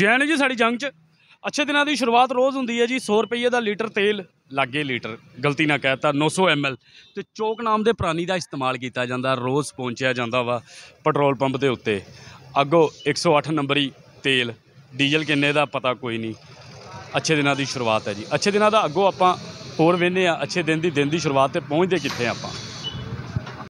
ਜੈਨ ਜੀ ਸਾਡੀ ਜੰਗ 'ਚ ਅੱਛੇ ਦਿਨਾਂ ਦੀ ਸ਼ੁਰੂਆਤ ਰੋਜ਼ ਹੁੰਦੀ ਹੈ ਜੀ 100 ਰੁਪਏ ਦਾ ਲੀਟਰ ਤੇਲ ਲੱਗੇ ਲੀਟਰ ਗਲਤੀ ਨਾ ਕਹਿਤਾ 900 ਐਲ ਤੇ ਚੋਕ ਨਾਮ ਦੇ ਪ੍ਰਾਣੀ ਦਾ ਇਸਤੇਮਾਲ ਕੀਤਾ ਜਾਂਦਾ ਰੋਜ਼ ਪਹੁੰਚਿਆ ਜਾਂਦਾ ਵਾ ਪੈਟਰੋਲ ਪੰਪ ਦੇ ਉੱਤੇ ਅੱਗੋ 108 ਨੰਬਰੀ ਤੇਲ ਡੀਜ਼ਲ ਕਿੰਨੇ ਦਾ ਪਤਾ ਕੋਈ ਨਹੀਂ ਅੱਛੇ ਦਿਨਾਂ ਦੀ ਸ਼ੁਰੂਆਤ ਹੈ ਜੀ ਅੱਛੇ ਦਿਨਾਂ ਦਾ ਅੱਗੋ ਆਪਾਂ ਹੋਰ ਵੇਨੇ ਆ ਅੱਛੇ ਦਿਨ ਦੀ ਦਿਨ ਦੀ ਸ਼ੁਰੂਆਤ ਤੇ ਪਹੁੰਚਦੇ ਕਿੱਥੇ ਆਪਾਂ